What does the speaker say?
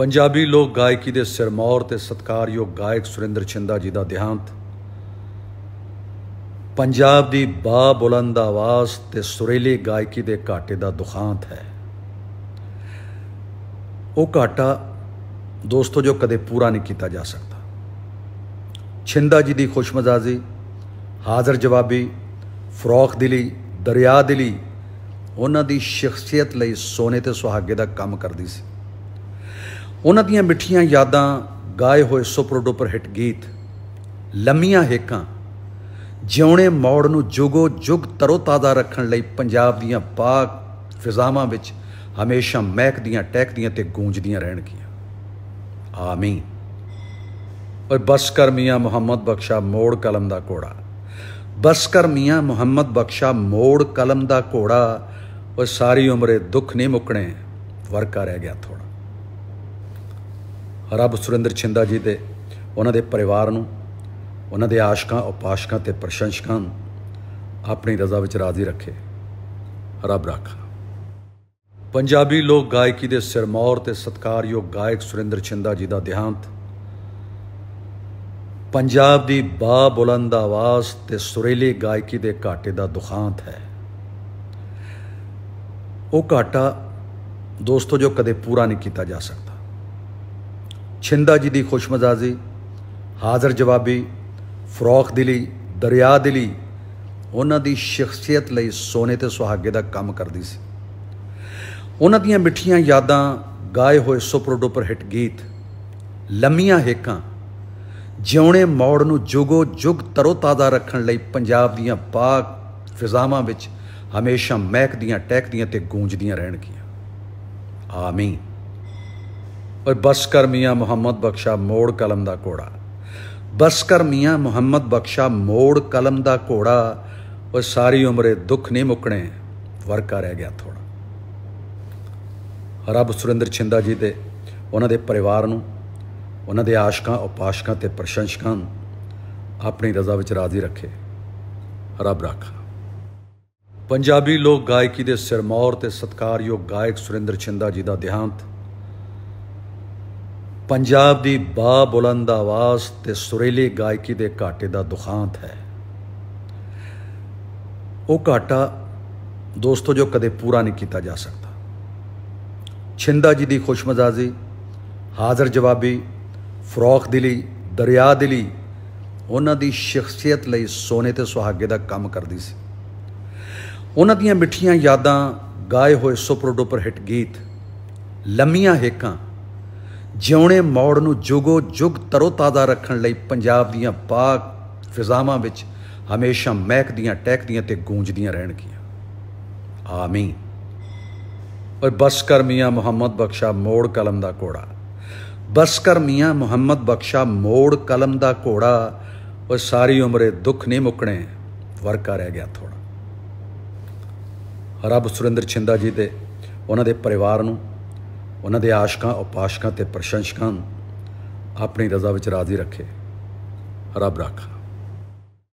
ਪੰਜਾਬੀ ਲੋਕ ਗਾਇਕੀ ਦੇ ਸਿਰਮੌਰ ਤੇ ਸਤਕਾਰਯੋਗ ਗਾਇਕ ਸੁਰਿੰਦਰ ਛਿੰਦਾ ਜੀ ਦਾ ਦਿਹਾਂਤ ਪੰਜਾਬ ਦੀ ਬਾ ਬੁਲੰਦ ਆਵਾਜ਼ ਤੇ ਸੁਰੇਲੀ ਗਾਇਕੀ ਦੇ ਘਾਟੇ ਦਾ ਦੁਖਾਂਤ ਹੈ ਉਹ ਘਾਟਾ ਦੋਸਤੋ ਜੋ ਕਦੇ ਪੂਰਾ ਨਹੀਂ ਕੀਤਾ ਜਾ ਸਕਦਾ ਛਿੰਦਾ ਜੀ ਦੀ ਖੁਸ਼ਮਜ਼ਾਜੀ ਹਾਜ਼ਰ ਜਵਾਬੀ ਫਰੋਖ ਦਿਲੀ ਦਰਿਆ ਦਿਲੀ ਉਹਨਾਂ ਦੀ ਸ਼ਖਸੀਅਤ ਲਈ ਸੋਨੇ ਤੇ ਸੁਹਾਗੇ ਦਾ ਕੰਮ ਕਰਦੀ ਸੀ ਉਹਨਾਂ ਦੀਆਂ ਮਿੱਠੀਆਂ ਯਾਦਾਂ ਗਾਏ ਹੋਏ ਸੁਪਰ ਡੁਪਰ ਹਿੱਟ ਗੀਤ ਲੰਮੀਆਂ ਹੇਕਾਂ ਜਿਉਣੇ ਮੌੜ ਨੂੰ ਜੁਗੋ ਜੁਗ ਤਰੋ ਤਾਜ਼ਾ ਰੱਖਣ ਲਈ ਪੰਜਾਬ ਦੀਆਂ ਬਾਗ ਫਿਜ਼ਾਵਾਂ ਵਿੱਚ ਹਮੇਸ਼ਾ ਮਹਿਕਦੀਆਂ ਟਹਿਕਦੀਆਂ ਤੇ ਗੂੰਜਦੀਆਂ ਰਹਿਣਗੀਆਂ ਆਮੀਨ ਓਏ ਬਸ ਕਰ ਮੀਆਂ ਮੁਹੰਮਦ ਬਖਸ਼ਾ ਮੋੜ ਕਲਮ ਦਾ ਕੋੜਾ ਬਸ ਕਰ ਮੀਆਂ ਮੁਹੰਮਦ ਬਖਸ਼ਾ ਮੋੜ ਕਲਮ ਦਾ ਕੋੜਾ ਓਏ ਸਾਰੀ ਉਮਰੇ ਦੁੱਖ ਨਹੀਂ ਮੁੱਕਣੇ ਵਰਕਾ ਰਹਿ ਗਿਆ ਥੋੜਾ ਰੱਬ ਸੁਰਿੰਦਰ ਛਿੰਦਾ ਜੀ ਦੇ ਉਹਨਾਂ ਦੇ ਪਰਿਵਾਰ ਨੂੰ ਉਹਨਾਂ ਦੇ ਆਸ਼ਕਾਂ ਉਪਾਸ਼ਕਾਂ ਤੇ ਪ੍ਰਸ਼ੰਸਕਾਂ ਆਪਣੀ ਰਜ਼ਾ ਵਿੱਚ ਰਾਜ਼ੀ ਰੱਖੇ ਰੱਬ ਰਾਖਾ ਪੰਜਾਬੀ ਲੋਕ ਗਾਇਕੀ ਦੇ ਸਿਰਮੌਰ ਤੇ ਸਤਕਾਰਯੋਗ ਗਾਇਕ ਸੁਰਿੰਦਰ ਛਿੰਦਾ ਜੀ ਦਾ ਦਿਹਾਂਤ ਪੰਜਾਬ ਦੀ ਬਾ ਬੁਲੰਦ ਆਵਾਜ਼ ਤੇ ਸੁਰੇਲੀ ਗਾਇਕੀ ਦੇ ਘਾਟੇ ਦਾ ਦੁਖਾਂਤ ਹੈ ਉਹ ਘਾਟਾ ਦੋਸਤੋ ਜੋ ਕਦੇ ਪੂਰਾ ਨਹੀਂ ਕੀਤਾ ਜਾ ਸਕਦਾ ਛਿੰਦਾ ਜੀ ਦੀ ਖੁਸ਼ਮਜ਼ਾਜੀ ਹਾਜ਼ਰ ਜਵਾਬੀ ਫਰੋਖ ਦਿਲੀ ਦਰਿਆ ਦਿਲੀ ਉਹਨਾਂ ਦੀ ਸ਼ਖਸੀਅਤ ਲਈ ਸੋਨੇ ਤੇ ਸੁਹਾਗੇ ਦਾ ਕੰਮ ਕਰਦੀ ਸੀ ਉਹਨਾਂ ਦੀਆਂ ਮਿੱਠੀਆਂ ਯਾਦਾਂ ਗਾਏ ਹੋਏ ਸੁਪਰ ਡੂਪਰ ਹਿੱਟ ਗੀਤ ਲੰਮੀਆਂ ਹੇਕਾਂ ਜਿਉਣੇ ਮੌੜ ਨੂੰ ਜੁਗੋ ਜੁਗ ਤਰੋਤਾਜ਼ਾ ਰੱਖਣ ਲਈ ਪੰਜਾਬ ਦੀਆਂ ਬਾਗ ਫਿਜ਼ਾਵਾਂ ਵਿੱਚ ਹਮੇਸ਼ਾ ਮਹਿਕਦੀਆਂ ਟਹਿਕਦੀਆਂ ਤੇ ਗੂੰਜਦੀਆਂ ਰਹਿਣਗੀਆਂ ਆਮੀਨ ਔਰ ਬਸਕਰ ਮੀਆਂ ਮੁਹੰਮਦ ਬਖਸ਼ਾ ਮੋੜ ਕਲਮ ਦਾ ਕੋੜਾ ਬਸਕਰ ਮੀਆਂ ਮੁਹੰਮਦ ਬਖਸ਼ਾ ਮੋੜ ਕਲਮ ਦਾ ਕੋੜਾ ਔਰ ਸਾਰੀ ਉਮਰੇ ਦੁੱਖ ਨਹੀਂ ਮੁੱਕਣੇ ਵਰਕਾ ਰਹਿ ਗਿਆ ਥੋੜਾ ਰੱਬ ਸੁਰਿੰਦਰ ਛਿੰਦਾ ਜੀ ਦੇ ਉਹਨਾਂ ਦੇ ਪਰਿਵਾਰ ਨੂੰ ਉਹਨਾਂ ਦੇ ਆਸ਼ਕਾਂ ਉਪਾਸ਼ਕਾਂ ਤੇ ਪ੍ਰਸ਼ੰਸਕਾਂ ਆਪਣੀ ਰਜ਼ਾ ਵਿੱਚ ਰਾਜ਼ੀ ਰੱਖੇ ਰੱਬ ਰੱਖਾ ਪੰਜਾਬੀ ਲੋਕ ਗਾਇਕੀ ਦੇ ਸਿਰਮੌਰ ਤੇ ਸਤਕਾਰਯੋਗ ਗਾਇਕ ਸੁਰਿੰਦਰ ਛਿੰਦਾ ਜੀ ਦਾ ਦਿਹਾਂਤ ਪੰਜਾਬ ਦੀ ਬਾ ਬੁਲੰਦ ਆਵਾਜ਼ ਤੇ ਸੁਰੇਲੀ ਗਾਇਕੀ ਦੇ ਘਾਟੇ ਦਾ ਦੁਖਾਂਤ ਹੈ ਉਹ ਘਾਟਾ ਦੋਸਤੋ ਜੋ ਕਦੇ ਪੂਰਾ ਨਹੀਂ ਕੀਤਾ ਜਾ ਸਕਦਾ ਛਿੰਦਾ ਜੀ ਦੀ ਖੁਸ਼ਮਜ਼ਾਜੀ ਹਾਜ਼ਰ ਜਵਾਬੀ ਫਰੋਖ ਦਿਲੀ ਦਰਿਆ ਦਿਲੀ ਉਹਨਾਂ ਦੀ ਸ਼ਖਸੀਅਤ ਲਈ ਸੋਨੇ ਤੇ ਸੁਹਾਗੇ ਦਾ ਕੰਮ ਕਰਦੀ ਸੀ ਉਹਨਾਂ ਦੀਆਂ ਮਿੱਠੀਆਂ ਯਾਦਾਂ ਗਾਏ ਹੋਏ ਸੁਪਰ ਡੁਪਰ ਹਿੱਟ ਗੀਤ ਲੰਮੀਆਂ ਹੇਕਾਂ ਜਿਉਣੇ ਮੌੜ ਨੂੰ ਜੁਗੋ ਜੁਗ ਤਰੋਤਾਜ਼ਾ ਰੱਖਣ ਲਈ ਪੰਜਾਬ ਦੀਆਂ ਪਾਕ ਫਿਜ਼ਾਵਾਂ ਵਿੱਚ ਹਮੇਸ਼ਾ ਮਹਿਕਦੀਆਂ ਟਹਿਕਦੀਆਂ ਤੇ ਗੂੰਜਦੀਆਂ ਰਹਿਣਗੀਆਂ ਆਮੀਨ ਔਰ ਬਸ ਕਰ ਮੀਆਂ ਮੁਹੰਮਦ ਬਖਸ਼ਾ ਮੋੜ ਕਲਮ ਦਾ ਕੋੜਾ ਬਸ ਕਰ ਮੀਆਂ ਮੁਹੰਮਦ ਬਖਸ਼ਾ ਮੋੜ ਕਲਮ ਦਾ ਕੋੜਾ ਔਰ ਸਾਰੀ ਉਮਰੇ ਦੁੱਖ ਨਹੀਂ ਮੁੱਕਣੇ ਵਰਕਾ ਰਹਿ ਗਿਆ ਥੋੜਾ ਰੱਬ ਸੁਰਿੰਦਰ ਛਿੰਦਾ ਜੀ ਦੇ ਉਹਨਾਂ ਦੇ ਪਰਿਵਾਰ ਨੂੰ ਉਹਨਾਂ ਦੇ ਆਸ਼ਕਾਂ ਉਪਾਸ਼ਕਾਂ ਤੇ ਪ੍ਰਸ਼ੰਸਕਾਂ ਆਪਣੀ ਰਜ਼ਾ ਵਿੱਚ ਰਾਜ਼ੀ ਰੱਖੇ ਰੱਬ ਰਾਖਾ